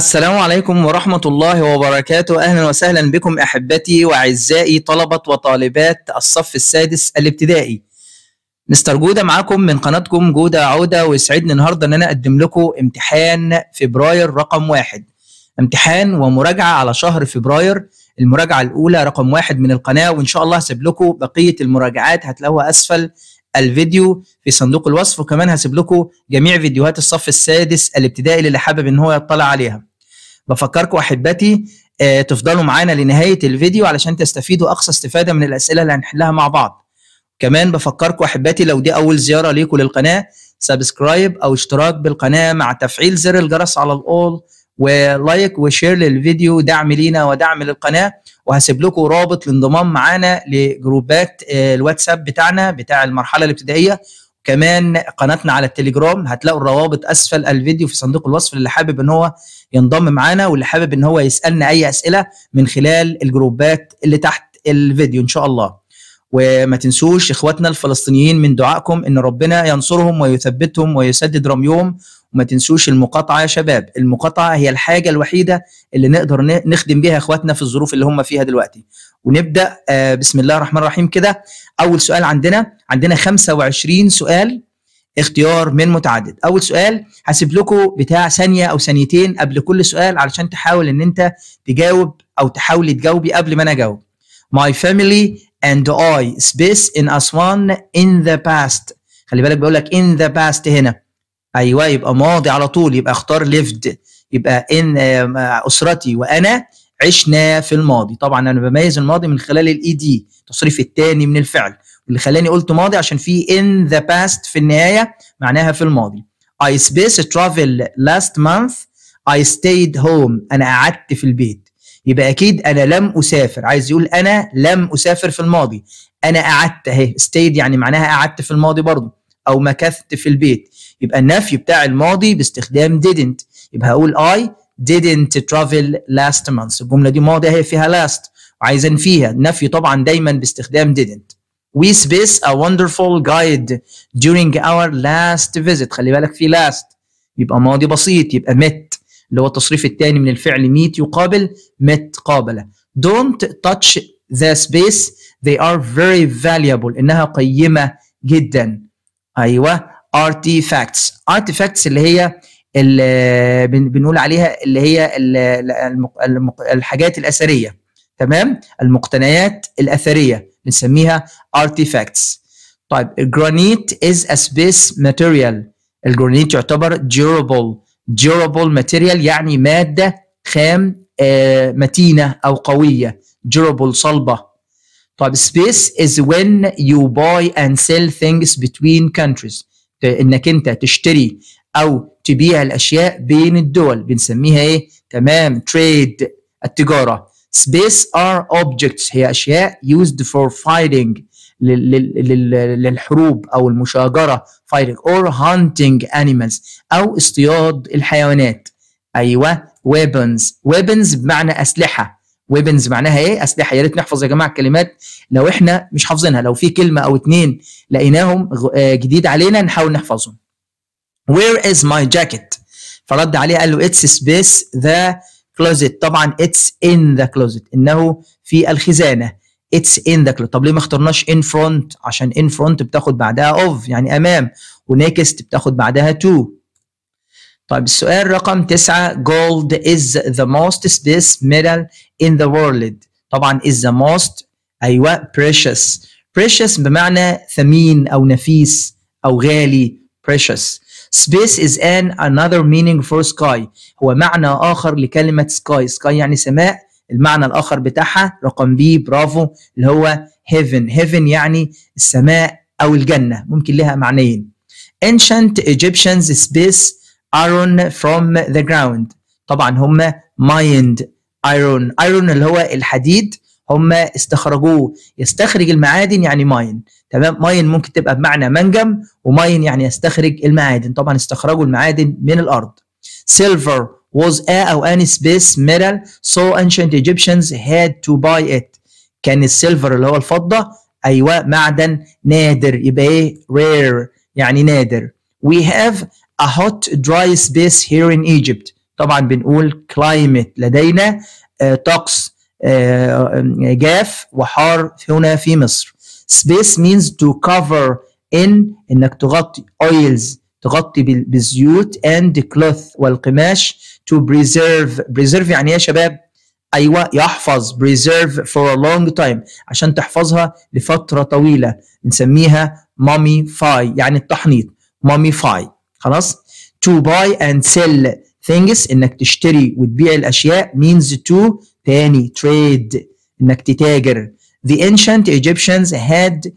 السلام عليكم ورحمة الله وبركاته أهلا وسهلا بكم أحبتي وأعزائي طلبة وطالبات الصف السادس الابتدائي مستر جودة معاكم من قناتكم جودة عودة ويسعدني النهاردة أن أنا أقدم لكم امتحان فبراير رقم واحد امتحان ومراجعة على شهر فبراير المراجعة الأولى رقم واحد من القناة وإن شاء الله هسيب لكم بقية المراجعات هتلاقوها أسفل الفيديو في صندوق الوصف وكمان هسيب لكم جميع فيديوهات الصف السادس الابتدائي اللي حابب ان هو يطلع عليها بفكركم احبتي آه، تفضلوا معانا لنهايه الفيديو علشان تستفيدوا اقصى استفاده من الاسئله اللي هنحلها مع بعض كمان بفكركم احبتي لو دي اول زياره ليكم للقناه سبسكرايب او اشتراك بالقناه مع تفعيل زر الجرس على الاول ولايك وشير للفيديو دعم لينا ودعم للقناه وهسيب لكم رابط الانضمام معانا لجروبات آه، الواتساب بتاعنا بتاع المرحله الابتدائيه كمان قناتنا على التليجرام هتلاقوا الروابط اسفل الفيديو في صندوق الوصف اللي حابب ان هو ينضم معانا واللي حابب ان هو يسالنا اي اسئله من خلال الجروبات اللي تحت الفيديو ان شاء الله وما تنسوش اخواتنا الفلسطينيين من دعائكم ان ربنا ينصرهم ويثبتهم ويسدد رميهم وما تنسوش المقاطعه يا شباب المقاطعه هي الحاجه الوحيده اللي نقدر نخدم بها اخواتنا في الظروف اللي هم فيها دلوقتي ونبدا آه، بسم الله الرحمن الرحيم كده اول سؤال عندنا عندنا 25 سؤال اختيار من متعدد اول سؤال هسيب لكم بتاع ثانيه او ثانيتين قبل كل سؤال علشان تحاول ان انت تجاوب او تحاولي تجاوبي قبل ما انا اجاوب my family and I space in Aswan in the past خلي بالك بقول لك in the past هنا ايوه يبقى ماضي على طول يبقى اختار lived يبقى ان اسرتي وانا عشنا في الماضي طبعا انا بميز الماضي من خلال الاي دي e تصريف الثاني من الفعل اللي خلاني قلت ماضي عشان في ان ذا باست في النهايه معناها في الماضي I space travel last month I stayed home أنا قعدت في البيت يبقى أكيد أنا لم أسافر عايز يقول أنا لم أسافر في الماضي أنا قعدت أهي stayed يعني معناها قعدت في الماضي برضه أو مكثت في البيت يبقى النفي بتاع الماضي باستخدام didn't يبقى هقول I didn't travel last month الجملة دي ماضي أهي فيها last وعايز أنفيها النفي طبعا دايما باستخدام didn't We space a wonderful guide during our last visit. خلي بالك في last يبقى ماضي بسيط يبقى مت اللي هو التصريف الثاني من الفعل ميت يقابل مت قابلة. don't touch the space they are very valuable انها قيمه جدا ايوه artifacts artifacts اللي هي بنقول عليها اللي هي الحاجات الاثريه تمام المقتنيات الاثريه بنسميها artifacts طيب الجرانيت is a space material الجرانيت يعتبر durable durable material يعني مادة خام آه، متينة أو قوية durable صلبة طيب space is when you buy and sell things between countries انك انت تشتري او تبيع الاشياء بين الدول بنسميها ايه تمام trade التجاره space are objects هي اشياء used for fighting للحروب او المشاجره fighting or hunting animals او اصطياد الحيوانات ايوه weapons weapons بمعنى اسلحه weapons معناها ايه اسلحه يا ريت نحفظ يا جماعه الكلمات لو احنا مش حافظينها لو في كلمه او اتنين لقيناهم آه، جديد علينا نحاول نحفظهم where is my jacket فرد عليه قال له it's space the كلوزيت طبعا اتس ان ذا كلوزيت انه في الخزانه اتس ان ذا طب ليه ما اخترناش ان فرونت عشان ان فرونت بتاخد بعدها اوف يعني امام ونيكست بتاخد بعدها تو طيب السؤال رقم تسعة gold is the most space metal in the world طبعا is the most ايوه precious precious بمعنى ثمين او نفيس او غالي precious Space is an another meaning for sky هو معنى آخر لكلمة sky sky يعني سماء المعنى الآخر بتاعها رقم بي برافو اللي هو heaven heaven يعني السماء أو الجنة ممكن لها معنيين ancient Egyptians space iron from the ground طبعا هم mined iron iron اللي هو الحديد هم استخرجوه يستخرج المعادن يعني ماين تمام ماين ممكن تبقى بمعنى منجم وماين يعني يستخرج المعادن طبعا استخرجوا المعادن من الارض سيلفر was a او any space metal so ancient Egyptians had to buy it كان السيلفر اللي هو الفضة أيوة معدن نادر يبقى إيه rare يعني نادر we have a hot dry space here in Egypt طبعا بنقول climate لدينا طقس آه، آه، آه، جاف وحار هنا في مصر سبيس means to cover in انك تغطي اويلز تغطي بالزيوت اند كلوث والقماش to preserve preserve يعني إيه يا شباب ايوه يحفظ preserve for a long time عشان تحفظها لفتره طويله بنسميها مامي فاي يعني التحنيط مامي فاي خلاص to buy and sell things انك تشتري وتبيع الاشياء means to تاني تريد انك تتاجر the ancient Egyptians had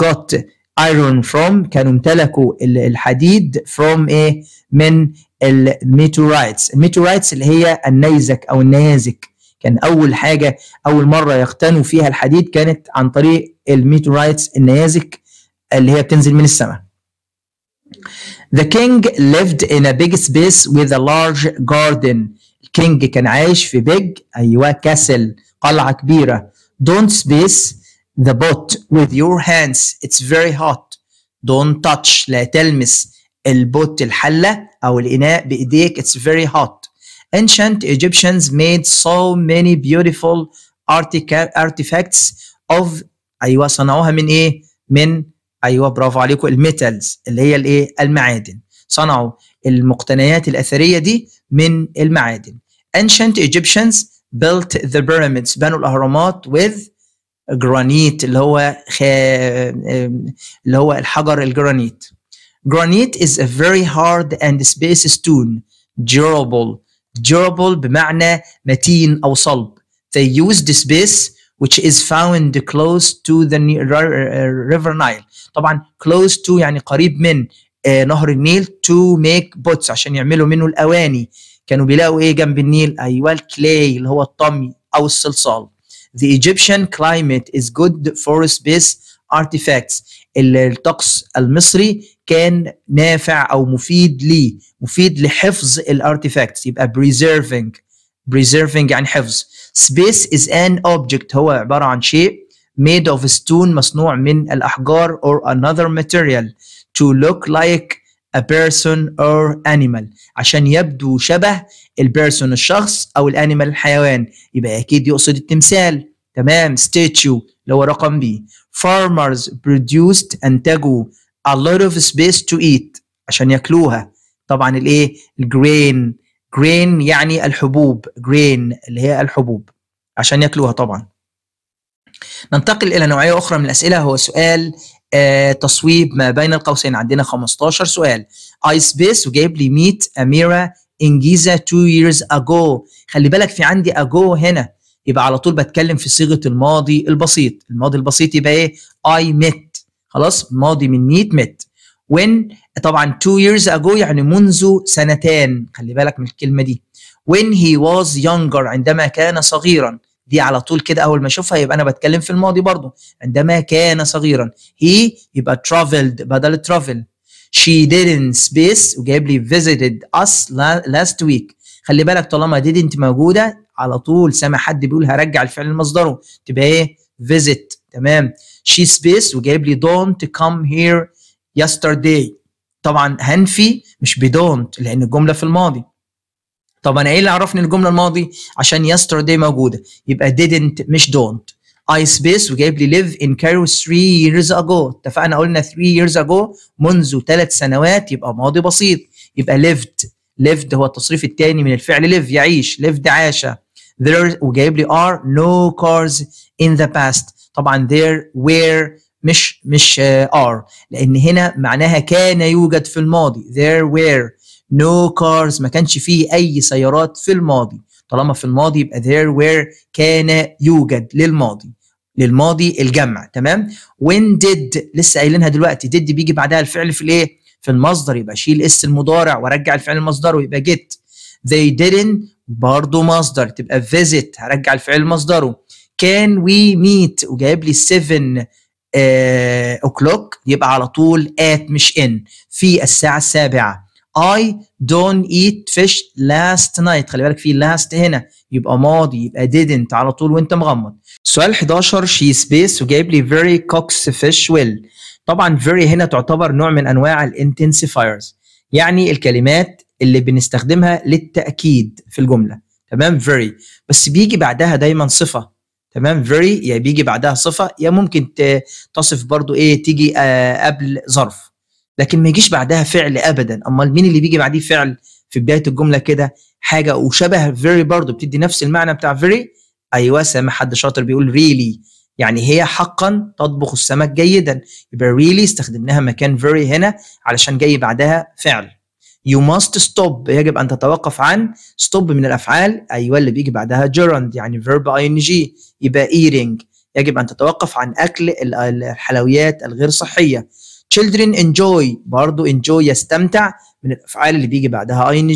got iron from كانوا امتلكوا الحديد from ايه من الميتورايتس الميتورايتس اللي هي النيزك او النيازك كان اول حاجه اول مره يقتنوا فيها الحديد كانت عن طريق الميتورايتس النيازك اللي هي بتنزل من السماء The king lived in a big space with a large garden كينج كان عايش في بيج ايوه كاسل قلعه كبيره don't space the بوت with your hands it's very hot don't touch لا تلمس البوت الحله او الاناء بايديك it's very hot ancient Egyptians made so many beautiful artifacts of ايوه صنعوها من ايه من ايوه برافو عليكم الميتالز اللي هي الايه المعادن صنعوا المقتنيات الاثريه دي من المعادن ancient Egyptians built the pyramids al Ahramat, with granite اللي هو اللي هو الحجر الجرانيت granite is a very hard and space stone durable durable بمعنى متين أو صلب they used this base which is found close to the uh, river Nile طبعا close to يعني قريب من نهر النيل to make boats عشان يعملوا منه الأواني كانوا بيلاقوا ايه جنب النيل ايوه الكلاي اللي هو الطمي او الصلصال The Egyptian climate is good for space artifacts الطقس المصري كان نافع او مفيد لي مفيد لحفظ الارتيفاكتس يبقى preserving preserving يعني حفظ space is an object هو عباره عن شيء made of stone مصنوع من الاحجار or another material to look like a person or animal عشان يبدو شبه البيرسون الشخص او الانيمال الحيوان يبقى اكيد يقصد التمثال تمام statue اللي هو رقم بي farmers produced انتجوا a lot of space to eat عشان ياكلوها طبعا الايه الجرين grain يعني الحبوب grain اللي هي الحبوب عشان ياكلوها طبعا ننتقل الى نوعيه اخرى من الاسئله هو سؤال آه، تصويب ما بين القوسين عندنا 15 سؤال اي سبيس وجايب لي ميت اميره انجيزا 2 years ago خلي بالك في عندي ago هنا يبقى على طول بتكلم في صيغه الماضي البسيط الماضي البسيط يبقى ايه اي ميت خلاص ماضي من ميت ميت وين طبعا 2 years ago يعني منذ سنتان خلي بالك من الكلمه دي when he was younger عندما كان صغيرا دي على طول كده اول ما اشوفها يبقى انا بتكلم في الماضي برضو عندما كان صغيرا هي يبقى traveled بدل travel she didn't space وجايب لي visited us last week خلي بالك طالما didn't موجوده على طول سامع حد بيقول هرجع الفعل لمصدره تبقى ايه visit تمام she space وجايب لي don't come here yesterday طبعا هنفي مش بدونت لان الجمله في الماضي طب انا ايه اللي عرفني الجمله الماضي عشان يستر دي موجوده يبقى didn't مش don't I space وجايب لي live in Cairo 3 years ago اتفقنا قلنا 3 years ago منذ ثلاث سنوات يبقى ماضي بسيط يبقى lived lived هو التصريف الثاني من الفعل live يعيش lived عاش there وجايب لي are no cars in the past طبعا there were مش مش uh, are لان هنا معناها كان يوجد في الماضي there were نو no كارز ما كانش فيه اي سيارات في الماضي طالما في الماضي يبقى there where كان يوجد للماضي للماضي الجمع تمام when did لسه قايلينها دلوقتي did بيجي بعدها الفعل في الايه في المصدر يبقى شيل اس المضارع وارجع الفعل المصدر ويبقى جيت they didn't برضه مصدر تبقى visit هرجع الفعل لمصدره can we meet وجايب لي 7 اوكلوك آه، يبقى على طول at مش in في الساعة السابعة I don't eat fish last night خلي بالك في last هنا يبقى ماضي يبقى didn't على طول وانت مغمض سؤال 11 she space وجايب لي very cocks fish well طبعا very هنا تعتبر نوع من انواع الانتنسيفايرز يعني الكلمات اللي بنستخدمها للتاكيد في الجمله تمام very بس بيجي بعدها دايما صفه تمام very يا يعني بيجي بعدها صفه يا يعني ممكن تصف برضو ايه تيجي آه، قبل ظرف لكن ما يجيش بعدها فعل ابدا امال مين اللي بيجي بعديه فعل في بدايه الجمله كده حاجه وشبه فيري برضه بتدي نفس المعنى بتاع فيري ايوه سامع حد شاطر بيقول ريلي really. يعني هي حقا تطبخ السمك جيدا يبقى ريلي really استخدمناها مكان فيري هنا علشان جاي بعدها فعل يو ماست ستوب يجب ان تتوقف عن ستوب من الافعال ايوه اللي بيجي بعدها جيرند يعني فيرب اي ان جي يبقى ايرينج يجب ان تتوقف عن اكل الحلويات الغير صحيه children enjoy برضو enjoy يستمتع من الافعال اللي بيجي بعدها ing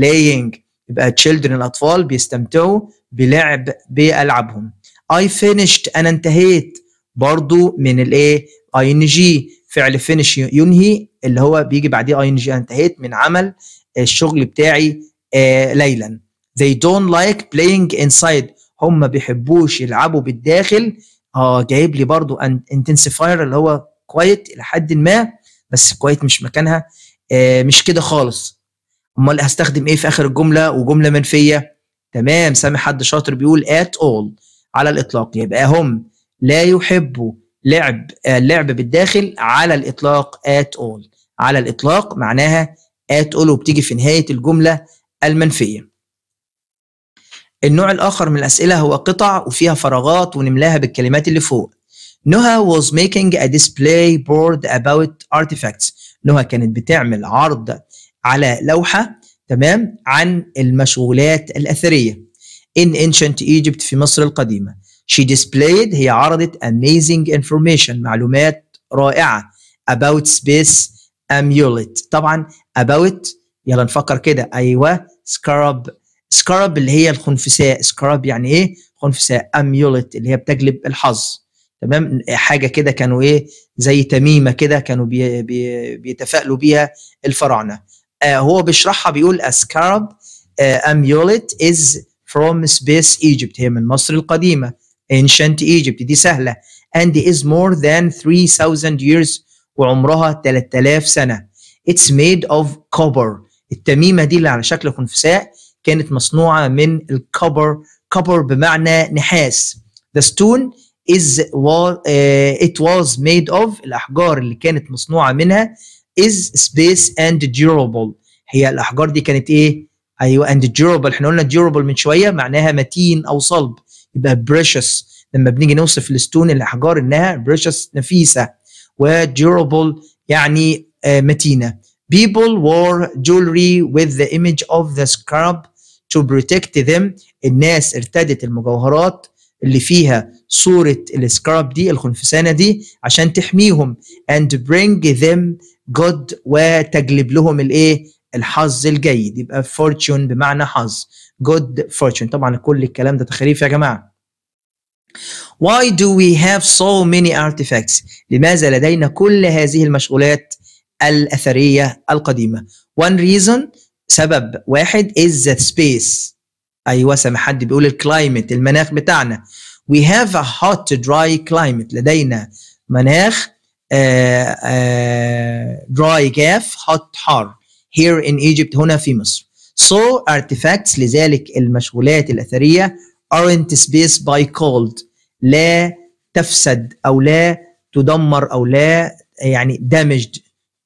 playing يبقى children الاطفال بيستمتعوا بلعب بألعابهم I finished انا انتهيت برضو من الايه ing فعل finish ينهي اللي هو بيجي بعديه ing انا انتهيت من عمل آه، الشغل بتاعي آه ليلا they don't like playing inside هم بيحبوش يلعبوا بالداخل اه جايب لي برضو intensifier اللي هو كويت الى حد ما بس كويت مش مكانها آه، مش كده خالص امال هستخدم ايه في اخر الجمله وجمله منفيه تمام سامع حد شاطر بيقول ات اول على الاطلاق يبقى هم لا يحبوا لعب آه، اللعب بالداخل على الاطلاق ات اول على الاطلاق معناها ات اول وبتيجي في نهايه الجمله المنفيه النوع الاخر من الاسئله هو قطع وفيها فراغات ونملاها بالكلمات اللي فوق نهى was making a display board about artifacts نهى كانت بتعمل عرض على لوحة تمام عن المشغولات الأثرية in ancient Egypt في مصر القديمة she displayed هي عرضت amazing information معلومات رائعة about space amulet طبعا about يلا نفكر كده أيوة scarab scarab اللي هي الخنفساء scarab يعني إيه خنفساء amulet اللي هي بتجلب الحظ تمام حاجه كده كانوا ايه زي تميمه كده كانوا بي بي بيتفائلوا بيها الفراعنه آه هو بيشرحها بيقول اسكارب اميوليت آه، از فروم سبيس ايجيبت هي من مصر القديمه انشنت ايجيبت دي سهله اند از مور ذان 3000 ييرز وعمرها 3000 سنه اتس ميد اوف كوبر التميمه دي اللي على شكل خنفساء كانت مصنوعه من الكبر كبر بمعنى نحاس ذا ستون is was uh, eh, it was made of الاحجار اللي كانت مصنوعه منها is space and durable هي الاحجار دي كانت ايه ايوه and durable احنا قلنا durable من شويه معناها متين او صلب يبقى precious لما بنيجي نوصف الستون الاحجار انها precious نفيسه و durable يعني آه متينه people wore jewelry with the image of the scarab to protect them الناس ارتدت المجوهرات اللي فيها صورة السكراب دي الخنفسانة دي عشان تحميهم and bring them good وتجلب لهم الايه الحظ الجيد يبقى fortune بمعنى حظ good fortune طبعا كل الكلام ده تخريف يا جماعة Why do we have so many artifacts لماذا لدينا كل هذه المشغولات الأثرية القديمة One reason سبب واحد is the space ايوه سمح حد بيقول الكلايمت المناخ بتاعنا We have a hot dry climate لدينا مناخ آآ آه، آه، dry جاف hot حار here in Egypt هنا في مصر. So artifacts لذلك المشغولات الأثرية aren't space by cold لا تفسد أو لا تدمر أو لا يعني damaged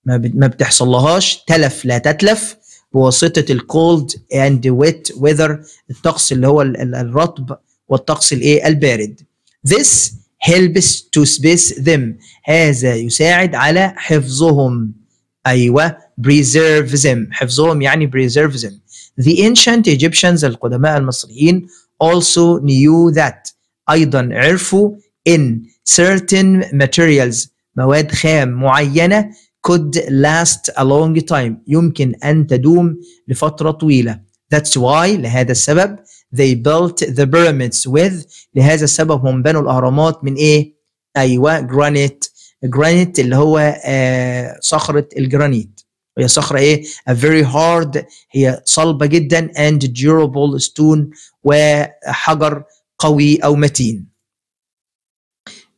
ما بتحصل لهاش تلف لا تتلف بواسطة الكولد and wet weather الطقس اللي هو الرطب والطقس الايه البارد this helps to space them هذا يساعد على حفظهم ايوه preserve them حفظهم يعني preserve them the ancient Egyptians القدماء المصريين also knew that ايضا عرفوا in certain materials مواد خام معينه could last a long time يمكن ان تدوم لفتره طويله That's why لهذا السبب they built the pyramids with لهذا السبب هم بنوا الأهرامات من إيه؟ أيوة جرانيت جرانيت اللي هو آه صخرة الجرانيت وهي صخرة إيه؟ a very hard هي صلبة جدا and durable stone وحجر قوي أو متين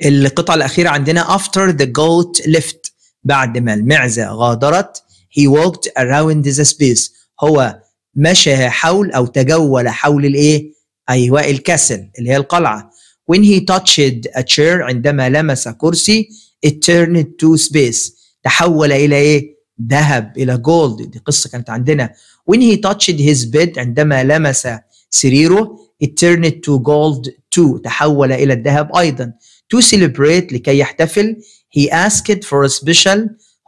القطعة الأخيرة عندنا after the goat left بعد ما المعزة غادرت he walked around the space هو مشى حول او تجول حول الايه؟ ايوه الكسل اللي هي القلعه. When he touched a chair عندما لمس كرسي it turned to space تحول الى ايه؟ ذهب الى جولد دي قصه كانت عندنا. When he touched his bed عندما لمس سريره it turned to gold too تحول الى الذهب ايضا. To celebrate لكي يحتفل he asked for a special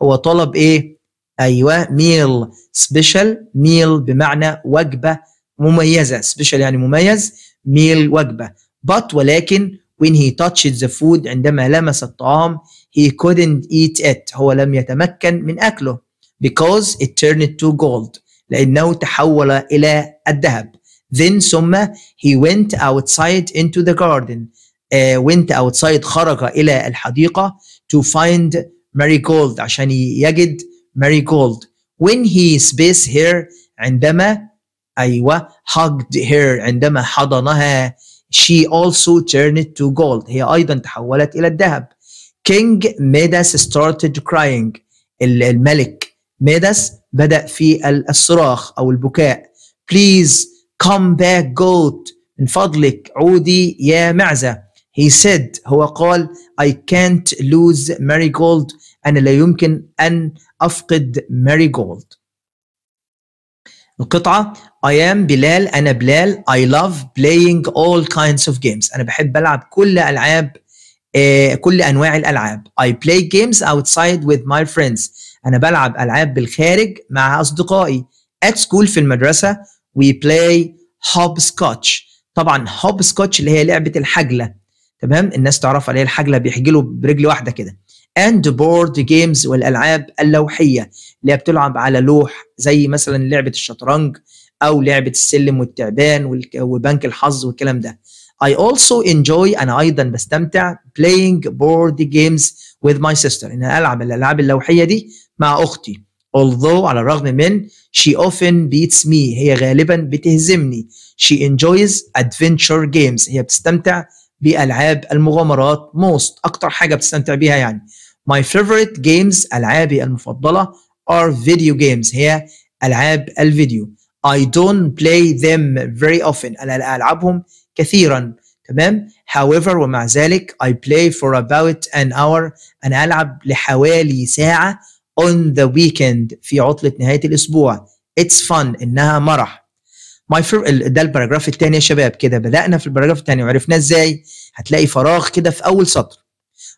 هو طلب ايه؟ ايوه ميل سبيشال ميل بمعنى وجبه مميزه سبيشال يعني مميز ميل وجبه but ولكن when he touched the food عندما لمس الطعام he couldn't eat it هو لم يتمكن من اكله because it turned to gold لانه تحول الى الذهب then ثم he went outside into the garden uh, went outside خرج الى الحديقه to find marigold عشان يجد ماري جولد when he space her عندما أيوة hugged her عندما حضنها she also turned to gold هي أيضا تحولت إلى الذهب king Midas started crying الملك midas بدأ في الصراخ أو البكاء please come back goat من فضلك عودي يا معزة He said هو قال I can't lose marigold أنا لا يمكن أن أفقد marigold القطعة I am بلال أنا بلال I love playing all kinds of games أنا بحب ألعب كل ألعاب آه, كل أنواع الألعاب I play games outside with my friends أنا بلعب ألعاب بالخارج مع أصدقائي at school في المدرسة we play hopscotch طبعا hopscotch اللي هي لعبة الحجلة تمام الناس تعرف عليه الحجله بيحجلوا برجل واحده كده اند بورد جيمز والالعاب اللوحيه اللي هي بتلعب على لوح زي مثلا لعبه الشطرنج او لعبه السلم والتعبان وبنك الحظ والكلام ده I also enjoy انا ايضا بستمتع playing board games with my sister ان العب الالعاب اللوحيه دي مع اختي although على الرغم من she often beats me هي غالبا بتهزمني she enjoys adventure games هي بتستمتع بالعاب المغامرات موست اكتر حاجه بتستمتع بيها يعني ماي فيفورت جيمز العابي المفضله ار فيديو جيمز هي العاب الفيديو I don't play them very often أنا ألعبهم كثيرا تمام however ومع ذلك I play for about an hour أنا ألعب لحوالي ساعة on the weekend في عطلة نهاية الأسبوع it's fun إنها مرح ماي ده الباراجراف الثاني يا شباب كده بدانا في الباراجراف الثاني وعرفنا ازاي هتلاقي فراغ كده في اول سطر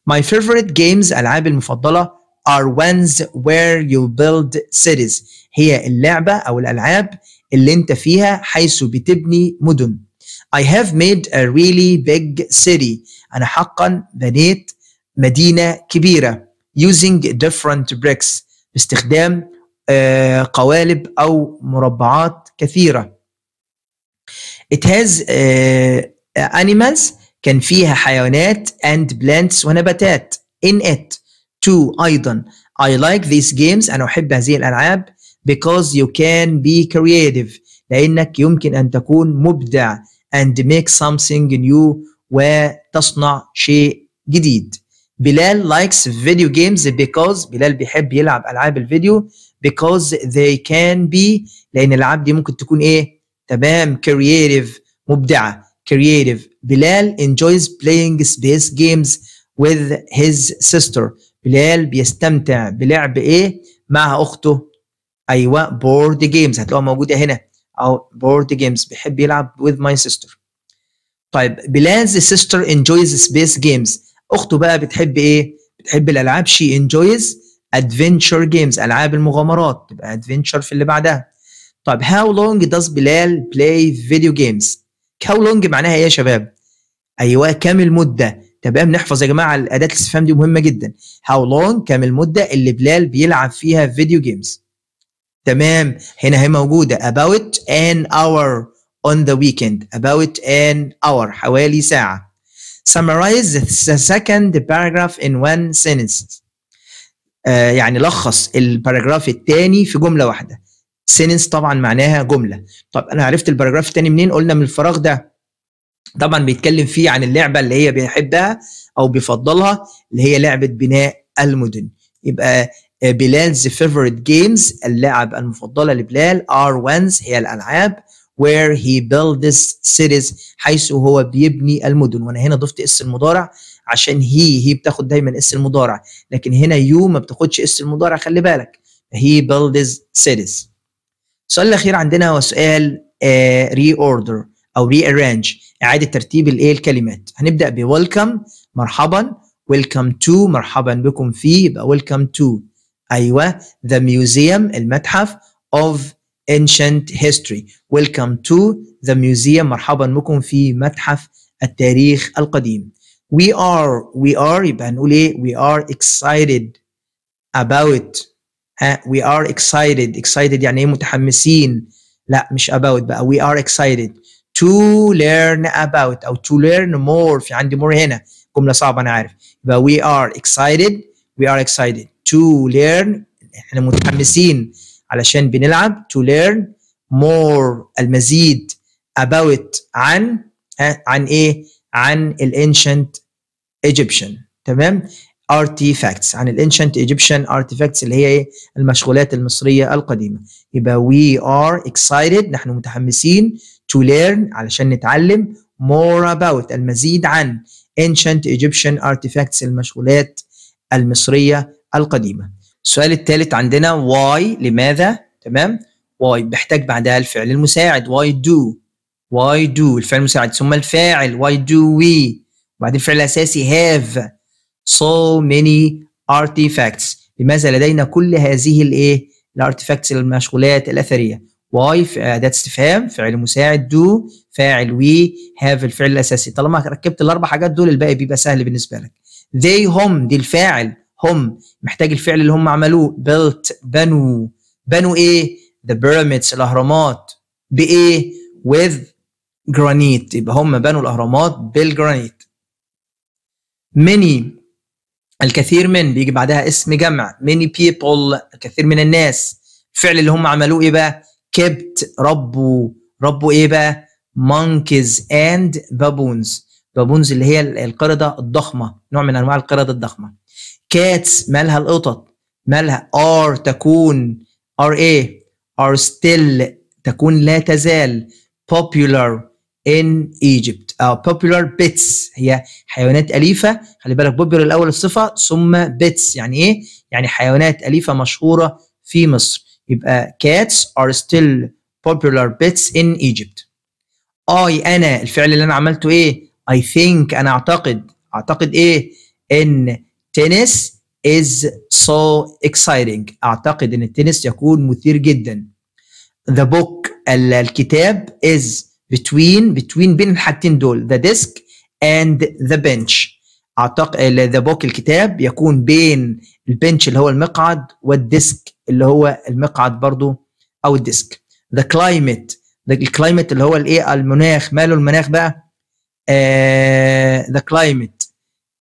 ماي فيفورت جيمز العابي المفضله are ones where you build cities هي اللعبه او الالعاب اللي انت فيها حيث بتبني مدن I have made a really big city انا حقا بنيت مدينه كبيره using different bricks باستخدام آه، قوالب او مربعات كثيره It has uh, animals كان فيها حيوانات and plants ونباتات in it too. أيضا I like these games أنا أحب هذه الألعاب because you can be creative لأنك يمكن أن تكون مبدع and make something new وتصنع شيء جديد بلال likes video games because بلال بيحب يلعب ألعاب الفيديو because they can be لأن الألعاب دي ممكن تكون إيه تمام كرييتيف مبدعه كرييتيف بلال enjoys playing space games with his sister بلال بيستمتع بلعب ايه مع اخته ايوه بورد جيمز هتلاقوها موجوده هنا او بورد جيمز بيحب يلعب with my sister طيب بلال's sister enjoys space games اخته بقى بتحب ايه بتحب الالعاب she enjoys adventure games العاب المغامرات تبقى adventure في اللي بعدها طيب هاو لونج داز بلال بلاي فيديو جيمز هاو لونج معناها ايه يا شباب ايوه كام المده تمام نحفظ يا جماعه الاداه الاستفهام دي مهمه جدا هاو لونج كام المده اللي بلال بيلعب فيها فيديو جيمز تمام هنا هي موجوده about an hour on the weekend about an hour حوالي ساعه summarize the second paragraph in one sentence آه يعني لخص الباراجراف الثاني في جمله واحده سينس طبعا معناها جمله طب انا عرفت الباراجراف الثاني منين قلنا من الفراغ ده طبعا بيتكلم فيه عن اللعبه اللي هي بيحبها او بيفضلها اللي هي لعبه بناء المدن يبقى بلالز فيفورت جيمز اللعب المفضله لبلال ار وانز هي الالعاب where he builds cities حيث هو بيبني المدن وانا هنا ضفت اس المضارع عشان هي هي بتاخد دايما اس المضارع لكن هنا يو ما بتاخدش اس المضارع خلي بالك he builds cities السؤال الاخير عندنا هو سؤال ري آه، اوردر او ري ارانج اعاده ترتيب الايه الكلمات هنبدا بويلكم مرحبا ويلكم تو مرحبا بكم في يبقى ويلكم تو ايوه ذا ميوزيوم المتحف اوف ancient history welcome to the museum مرحبا بكم في متحف التاريخ القديم we are we are يبقى هنقول ايه we are excited about we are excited excited يعني متحمسين لا مش about بقى we are excited to learn about او to learn more في عندي more هنا جمله صعبه انا عارف But we are excited we are excited to learn احنا متحمسين علشان بنلعب to learn more المزيد about عن عن ايه عن الانشنت ايجيبشن تمام artifacts عن الانشنت ايجيبشن artifacts اللي هي إيه؟ المشغولات المصريه القديمه يبقى we are excited نحن متحمسين to learn علشان نتعلم more about المزيد عن ancient Egyptian artifacts المشغولات المصرية القديمة السؤال الثالث عندنا why لماذا تمام why بحتاج بعدها الفعل المساعد why do why do الفعل المساعد ثم الفاعل why do we وبعدين الفعل الأساسي have so many artifacts لماذا لدينا كل هذه الايه الارتيفاكتس المشغولات الاثريه واي اداه استفهام فعل مساعد دو فاعل وي هاف الفعل الاساسي طالما ركبت الاربع حاجات دول الباقي بيبقى سهل بالنسبه لك they هم دي الفاعل هم محتاج الفعل اللي هم عملوه built بنوا بنوا ايه the pyramids الاهرامات بايه with granite يبقى هم بنوا الاهرامات بالجرانيت many الكثير من بيجي بعدها اسم جمع many people الكثير من الناس الفعل اللي هم عملوه ايه بقى كبت ربوا ربوا ايه بقى monkeys and baboons baboons اللي هي القردة الضخمة نوع من انواع القردة الضخمة cats مالها القطط مالها are تكون are ايه are still تكون لا تزال popular in Egypt او آه، popular بيتس هي حيوانات اليفه خلي بالك بوبولار الاول الصفه ثم بيتس يعني ايه يعني حيوانات اليفه مشهوره في مصر يبقى cats are still popular pets in Egypt. I أنا الفعل اللي أنا عملته إيه؟ I think أنا أعتقد أعتقد إيه؟ إن tennis is so exciting. أعتقد إن التنس يكون مثير جدا. The book الكتاب is between between بين الحاجتين دول the desk and the bench اعتقد ذا بوك الكتاب يكون بين البنش اللي هو المقعد والديسك اللي هو المقعد برضو او الديسك ذا كلايمت climate اللي هو الايه المناخ ماله المناخ بقى ذا آه، كلايمت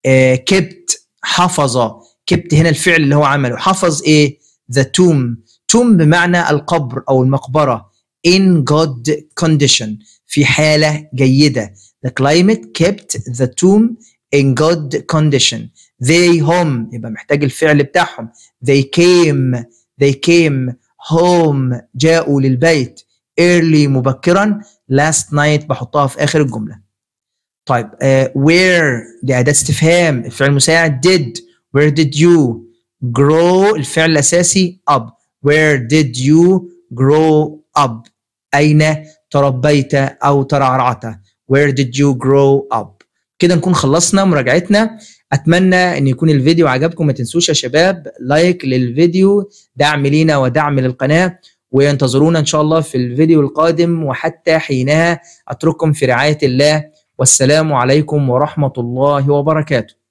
آه، كبت حفظ كبت هنا الفعل اللي هو عمله حفظ ايه ذا توم توم بمعنى القبر او المقبره in God condition في حالة جيدة The climate kept the tomb in good condition They هم يبقى محتاج الفعل بتاعهم They came They came home جاءوا للبيت early مبكرا last night بحطها في آخر الجملة طيب uh, where دي أداة استفهام الفعل المساعد did where did you grow الفعل الأساسي up where did you grow up أين تربيت أو ترعرعت where did you grow up كده نكون خلصنا مراجعتنا اتمنى ان يكون الفيديو عجبكم ما تنسوش يا شباب لايك للفيديو دعم لينا ودعم للقناه وينتظرونا ان شاء الله في الفيديو القادم وحتى حينها اترككم في رعايه الله والسلام عليكم ورحمه الله وبركاته